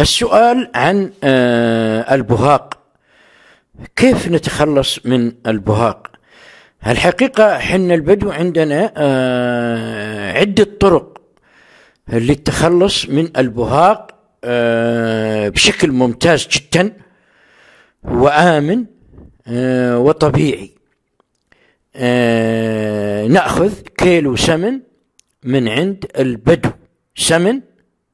السؤال عن آه، البهاق كيف نتخلص من البهاق الحقيقة حنا البدو عندنا آه، عدة طرق للتخلص من البهاق آه، بشكل ممتاز جدا وآمن وطبيعي نأخذ كيلو سمن من عند البدو سمن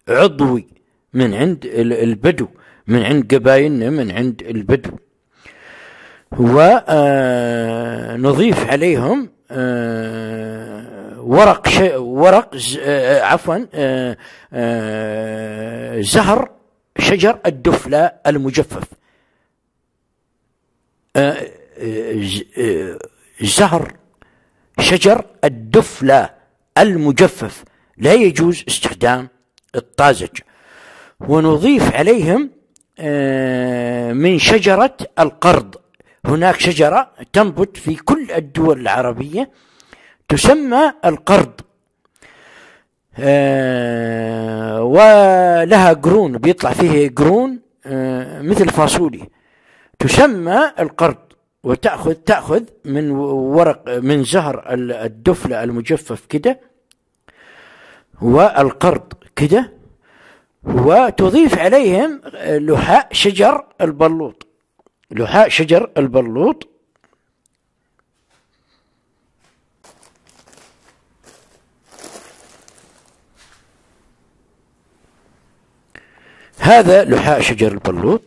عضوي من عند البدو من عند قبائلنا من عند البدو آه، ونضيف عليهم آه، ورق ورق آه، عفوا زهر شجر الدفلة المجفف زهر شجر الدفلة المجفف لا يجوز استخدام الطازج ونضيف عليهم آه، من شجرة القرض هناك شجرة تنبت في كل الدول العربية تسمى القرض آه، ولها قرون بيطلع فيه قرون آه، مثل فاصولي تسمى القرض وتأخذ تأخذ من ورق من زهر الدفلة المجفف كده والقرض كده وتضيف عليهم لحاء شجر البلوط لحاء شجر البلوط هذا لحاء شجر البلوط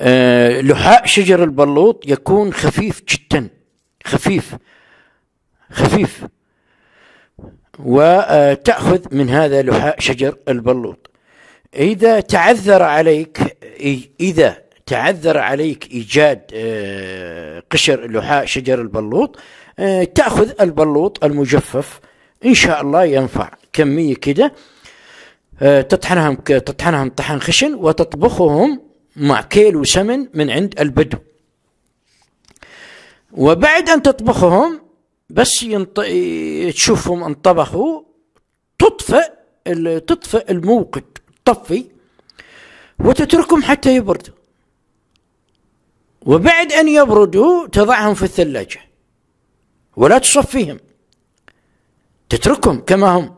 آه، لحاء شجر البلوط يكون خفيف جدا خفيف خفيف وتأخذ من هذا لحاء شجر البلوط إذا تعذر عليك إذا تعذر عليك إيجاد آه، قشر لحاء شجر البلوط آه، تأخذ البلوط المجفف إن شاء الله ينفع كمية كده آه، تطحنهم تطحنهم طحن خشن وتطبخهم مع كيلو سمن من عند البدو وبعد أن تطبخهم بس ينط... تشوفهم انطبخوا تطفئ تطفئ الموقد طفي وتتركهم حتى يبردوا وبعد أن يبردوا تضعهم في الثلاجة ولا تصفيهم تتركهم كما هم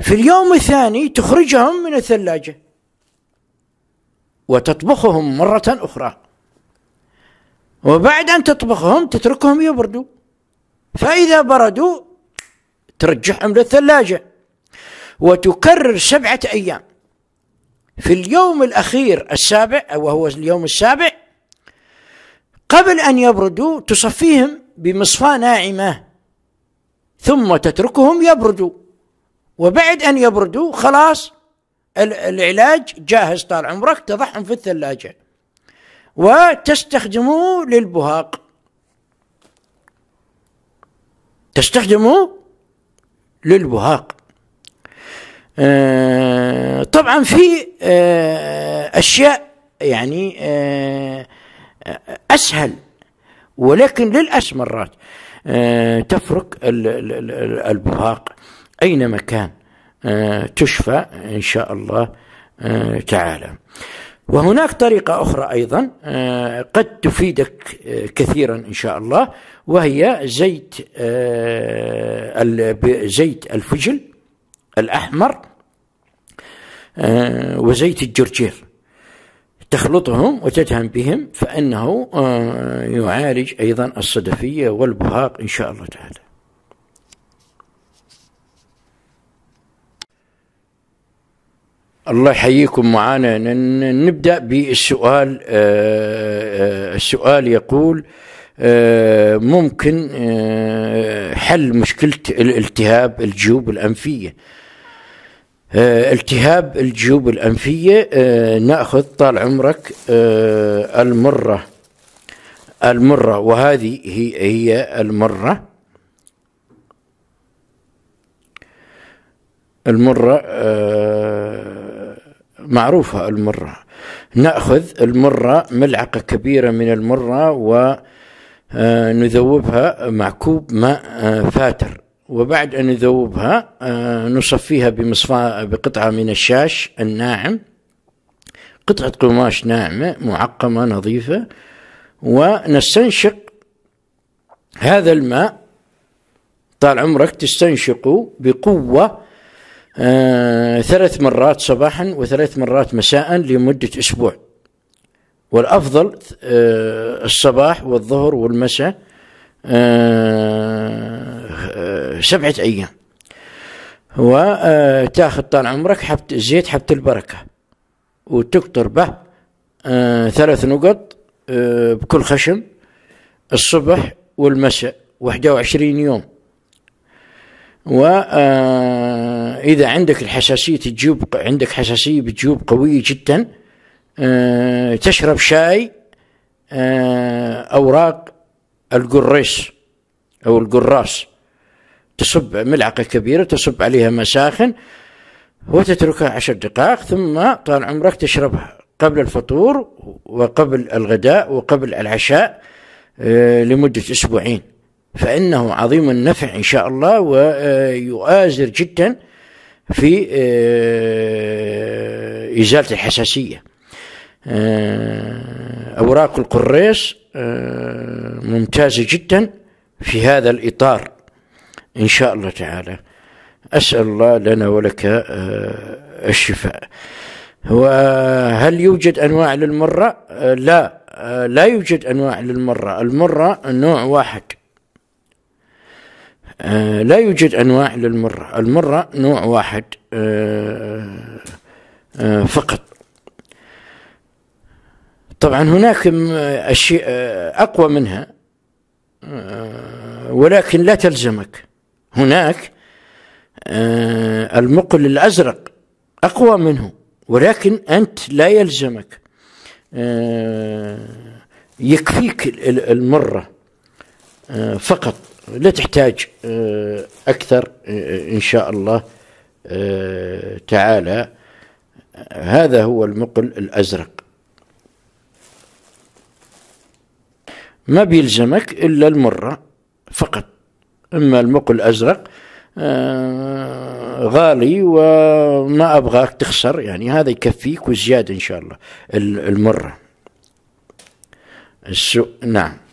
في اليوم الثاني تخرجهم من الثلاجة وتطبخهم مرة أخرى وبعد أن تطبخهم تتركهم يبردوا فإذا بردوا ترجعهم للثلاجة وتكرر سبعة أيام في اليوم الأخير السابع وهو اليوم السابع قبل أن يبردوا تصفيهم بمصفاة ناعمة ثم تتركهم يبردوا وبعد أن يبردوا خلاص العلاج جاهز طال عمرك تضعهم في الثلاجة وتستخدموه للبهاق تستخدموه للبهاق آه طبعا في آه اشياء يعني آه اسهل ولكن للاسف مرات آه، تفرك البهاق اينما كان آه، تشفى ان شاء الله آه، تعالى وهناك طريقة أخرى أيضا آه، قد تفيدك آه، كثيرا إن شاء الله وهي زيت آه، زيت الفجل الأحمر وزيت الجرجير تخلطهم وتدهن بهم فإنه يعالج أيضا الصدفية والبهاق إن شاء الله تعالى الله يحييكم معانا نبدا بالسؤال آه، آه، السؤال يقول آه، ممكن حل مشكله الالتهاب الجيوب الانفيه التهاب الجيوب الانفيه ناخذ طال عمرك المره المره وهذه هي هي المره المره معروفة المرة نأخذ المرة ملعقة كبيرة من المرة ونذوبها آه، مع كوب ماء آه، فاتر وبعد أن نذوبها آه، نصفيها بمصفاة بقطعة من الشاش الناعم قطعة قماش ناعمة معقمة نظيفة ونستنشق هذا الماء طال عمرك تستنشقه بقوة آه، ثلاث مرات صباحا وثلاث مرات مساء لمدة أسبوع والأفضل آه، الصباح والظهر والمساء آه، سبعة أيام وتاخذ طال عمرك حبة زيت حبة البركة وتقطر به ثلاث نقط بكل خشم الصبح والمساء 21 يوم وإذا آه، عندك الحساسية الجيوب عندك حساسية بالجيوب قوية جدا آه، تشرب شاي آه، أوراق القريش أو القراص تصب ملعقة كبيرة تصب عليها مساخن وتتركها عشر دقائق ثم طال عمرك تشربها قبل الفطور وقبل الغداء وقبل العشاء لمدة أسبوعين فإنه عظيم النفع إن شاء الله ويؤازر جدا في آه، إزالة الحساسية آه، أوراق القريص آه، ممتازة جدا في هذا الإطار إن شاء الله تعالى أسأل الله لنا ولك الشفاء وهل يوجد أنواع للمرة؟ لا لا يوجد أنواع للمرة المرة نوع واحد آه، لا يوجد أنواع للمرة المرة نوع واحد آه، آه، فقط طبعا هناك أشياء أقوى منها ولكن لا تلزمك هناك المقل الأزرق أقوى منه ولكن أنت لا يلزمك يكفيك المرة فقط لا تحتاج آه، أكثر آه، إن شاء الله آه، تعالى هذا هو المقل الأزرق ما بيلزمك إلا المرة فقط أما المقل الأزرق غالي وما أبغاك تخسر يعني هذا يكفيك وزيادة إن شاء الله المرة السوء نعم